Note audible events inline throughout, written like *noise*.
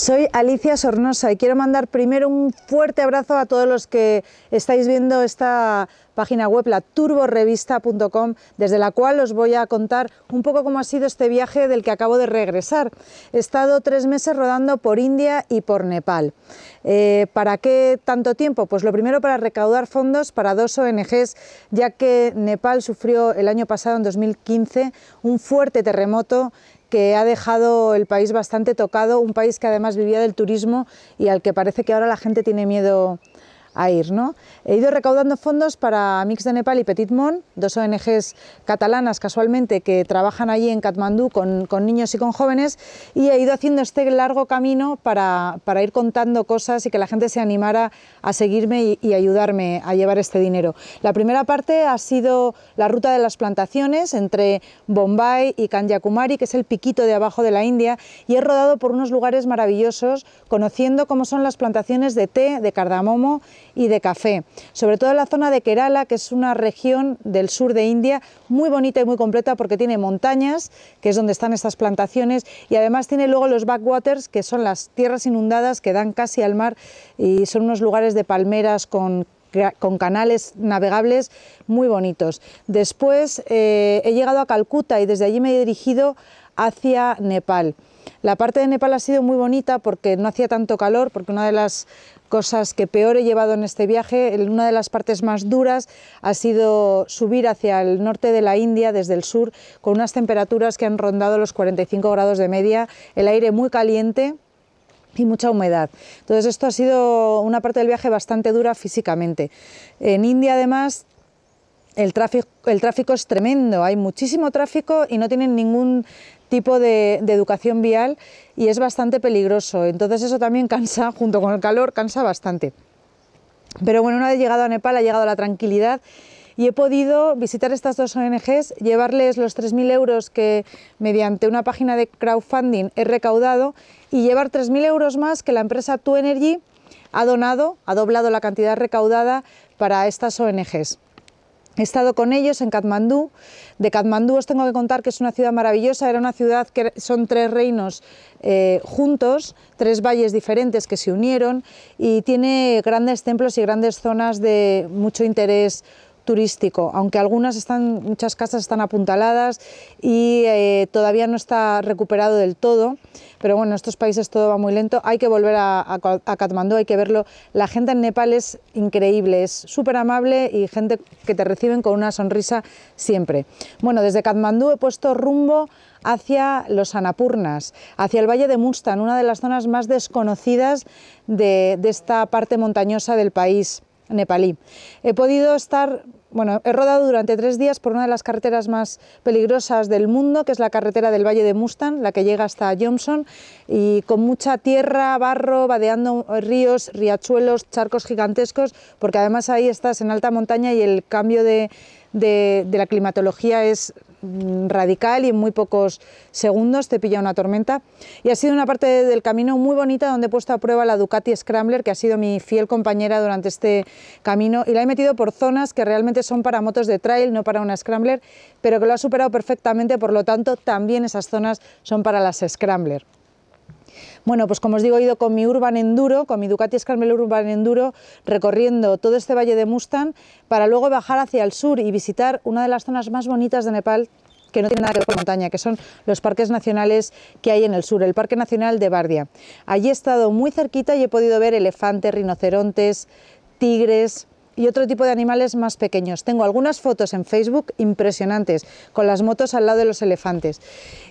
Soy Alicia Sornosa y quiero mandar primero un fuerte abrazo a todos los que estáis viendo esta página web, la turborrevista.com, desde la cual os voy a contar un poco cómo ha sido este viaje del que acabo de regresar. He estado tres meses rodando por India y por Nepal. Eh, ¿Para qué tanto tiempo? Pues lo primero para recaudar fondos para dos ONGs, ya que Nepal sufrió el año pasado, en 2015, un fuerte terremoto que ha dejado el país bastante tocado, un país que además vivía del turismo y al que parece que ahora la gente tiene miedo a ir. ¿no? He ido recaudando fondos para Mix de Nepal y Petit Mon, dos ONGs catalanas casualmente que trabajan allí en Katmandú con, niños y con jóvenes, y he ido haciendo este largo camino para, ir contando cosas y que la gente se animara a seguirme y, ayudarme a llevar este dinero. La primera parte ha sido la ruta de las plantaciones entre Bombay y Kanyakumari, que es el piquito de abajo de la India, y he rodado por unos lugares maravillosos conociendo cómo son las plantaciones de té, de cardamomo y de café, sobre todo en la zona de Kerala, que es una región del sur de India muy bonita y muy completa porque tiene montañas, que es donde están estas plantaciones, y además tiene luego los backwaters, que son las tierras inundadas que dan casi al mar y son unos lugares de palmeras con con canales navegables muy bonitos. Después eh, he llegado a Calcuta y desde allí me he dirigido hacia Nepal. La parte de Nepal ha sido muy bonita porque no hacía tanto calor, porque una de las cosas que peor he llevado en este viaje, una de las partes más duras ha sido subir hacia el norte de la India desde el sur con unas temperaturas que han rondado los 45 grados de media, el aire muy caliente y mucha humedad. Entonces esto ha sido una parte del viaje bastante dura físicamente. En India además el tráfico, es tremendo, hay muchísimo tráfico y no tienen ningún tipo de, educación vial y es bastante peligroso. Entonces eso también cansa, *laughs* junto con el calor, cansa bastante. Pero bueno, una vez llegado a Nepal, ha llegado la tranquilidad y he podido visitar estas dos ONGs, llevarles los 3.000 euros que mediante una página de crowdfunding he recaudado y llevar 3.000 euros más que la empresa Tu Energy ha donado, ha doblado la cantidad recaudada para estas ONGs. He estado con ellos en Katmandú. De Katmandú os tengo que contar que es una ciudad maravillosa. Era una ciudad que son tres reinos eh, juntos, tres valles diferentes que se unieron y tiene grandes templos y grandes zonas de mucho interés turístico, aunque algunas están, muchas casas están apuntaladas y eh, todavía no está recuperado del todo, pero bueno, en estos países todo va muy lento, hay que volver a, Katmandú, hay que verlo, la gente en Nepal es increíble, es súper amable y gente que te reciben con una sonrisa siempre. Bueno, desde Katmandú he puesto rumbo hacia los Anapurnas, hacia el Valle de Mustan, una de las zonas más desconocidas de esta parte montañosa del país. He podido estar, bueno, he rodado durante tres días por una de las carreteras más peligrosas del mundo, que es la carretera del Valle de Mustang, la que llega hasta Johnson, y con mucha tierra, barro, vadeando ríos, riachuelos, charcos gigantescos, porque además ahí estás en alta montaña y el cambio de, de la climatología es Mm, radical y en muy pocos segundos te pilla una tormenta. Y ha sido una parte del camino muy bonita donde he puesto a prueba la Ducati Scrambler, que ha sido mi fiel compañera durante este camino, y la he metido por zonas que realmente son para motos de trail, no para una Scrambler, pero que lo ha superado perfectamente, por lo tanto también esas zonas son para las Scrambler. Bueno, pues como os digo, he ido con mi Urban Enduro, con mi Ducati Escarmel Urban Enduro, recorriendo todo este valle de Mustang, para luego bajar hacia el sur y visitar una de las zonas más bonitas de Nepal, que no tiene nada que ver con montaña, que son los parques nacionales que hay en el sur, el Parque Nacional de Bardia. Allí he estado muy cerquita y he podido ver elefantes, rinocerontes, tigres, y otro tipo de animales más pequeños. Tengo algunas fotos en Facebook impresionantes, con las motos al lado de los elefantes.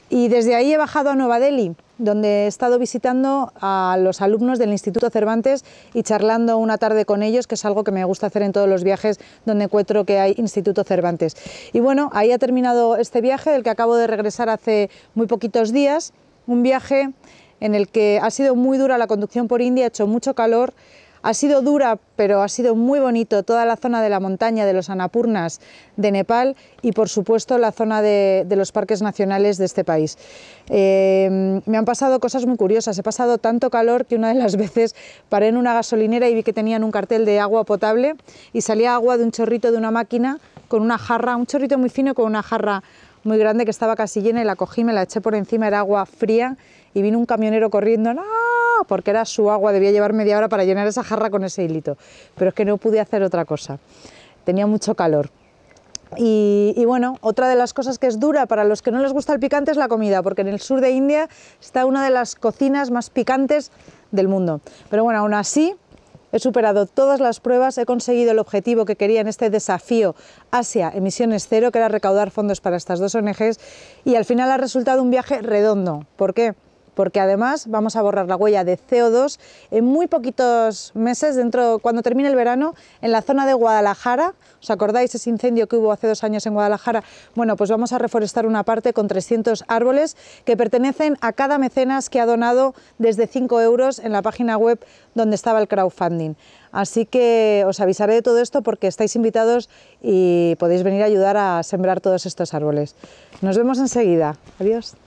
Y desde ahí he bajado a Nueva Delhi, donde he estado visitando a los alumnos del Instituto Cervantes y charlando una tarde con ellos, que es algo que me gusta hacer en todos los viajes donde encuentro que hay Instituto Cervantes. Y bueno, ahí ha terminado este viaje, del que acabo de regresar hace muy poquitos días, un viaje en el que ha sido muy dura la conducción por India, ha hecho mucho calor, ha sido dura, pero ha sido muy bonito toda la zona de la montaña de los Anapurnas de Nepal y, por supuesto, la zona de, los parques nacionales de este país. Eh, me han pasado cosas muy curiosas. He pasado tanto calor que una de las veces paré en una gasolinera y vi que tenían un cartel de agua potable y salía agua de un chorrito de una máquina con una jarra, un chorrito muy fino con una jarra muy grande que estaba casi llena y la cogí, me la eché por encima, era agua fría y vino un camionero corriendo. ¡No! porque era su agua, debía llevar media hora para llenar esa jarra con ese hilito, pero es que no pude hacer otra cosa, tenía mucho calor. Y, bueno, otra de las cosas que es dura para los que no les gusta el picante es la comida, porque en el sur de India está una de las cocinas más picantes del mundo. Pero bueno, aún así he superado todas las pruebas, he conseguido el objetivo que quería en este desafío Asia Emisiones Cero, que era recaudar fondos para estas dos ONGs, y al final ha resultado un viaje redondo. ¿Por qué? porque además vamos a borrar la huella de CO2 en muy poquitos meses, dentro cuando termine el verano, en la zona de Guadalajara. ¿Os acordáis ese incendio que hubo hace dos años en Guadalajara? Bueno, pues vamos a reforestar una parte con 300 árboles que pertenecen a cada mecenas que ha donado desde 5 euros en la página web donde estaba el crowdfunding. Así que os avisaré de todo esto porque estáis invitados y podéis venir a ayudar a sembrar todos estos árboles. Nos vemos enseguida. Adiós.